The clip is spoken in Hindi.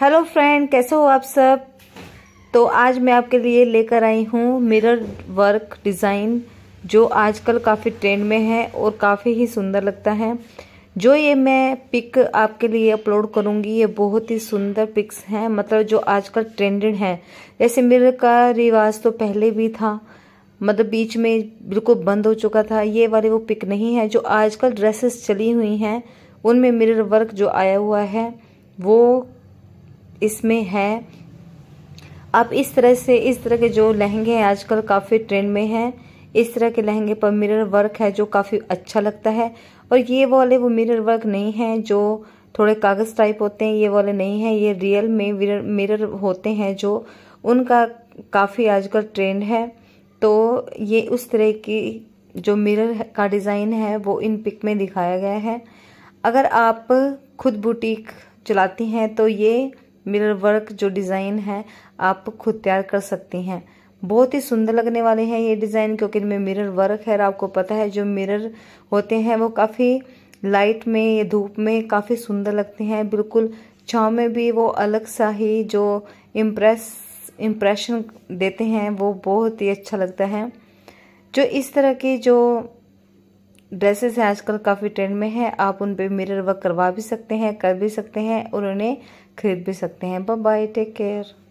हेलो फ्रेंड कैसे हो आप सब तो आज मैं आपके लिए लेकर आई हूँ मिरर वर्क डिज़ाइन जो आजकल काफ़ी ट्रेंड में है और काफ़ी ही सुंदर लगता है जो ये मैं पिक आपके लिए अपलोड करूँगी ये बहुत ही सुंदर पिक्स हैं मतलब जो आजकल ट्रेंडेड हैं जैसे मिरर का रिवाज तो पहले भी था मतलब बीच में बिल्कुल बंद हो चुका था ये वाले वो पिक नहीं है जो आजकल ड्रेसेस चली हुई हैं उनमें मिरर वर्क जो आया हुआ है वो इसमें है आप इस तरह से इस तरह के जो लहंगे हैं आजकल काफ़ी ट्रेंड में हैं इस तरह के लहंगे पर मिरर वर्क है जो काफ़ी अच्छा लगता है और ये वाले वो मिरर वर्क नहीं है जो थोड़े कागज़ टाइप होते हैं ये वाले नहीं है ये रियल में मिरर होते हैं जो उनका काफ़ी आजकल ट्रेंड है तो ये उस तरह की जो मिरर का डिज़ाइन है वो इन पिक में दिखाया गया है अगर आप खुद बुटीक चलाती हैं तो ये मिरर वर्क जो डिज़ाइन है आप खुद तैयार कर सकती हैं बहुत ही सुंदर लगने वाले हैं ये डिज़ाइन क्योंकि इनमें मिरर वर्क है और आपको पता है जो मिरर होते हैं वो काफ़ी लाइट में या धूप में काफ़ी सुंदर लगते हैं बिल्कुल छाँव में भी वो अलग सा ही जो इम्प्रेस इम्प्रेशन देते हैं वो बहुत ही अच्छा लगता है जो इस तरह की जो ड्रेसेस हैं आजकल काफ़ी ट्रेंड में हैं आप उन पर मिरर वर्क करवा भी सकते हैं कर भी सकते हैं और उन्हें खरीद भी सकते हैं बाय टेक केयर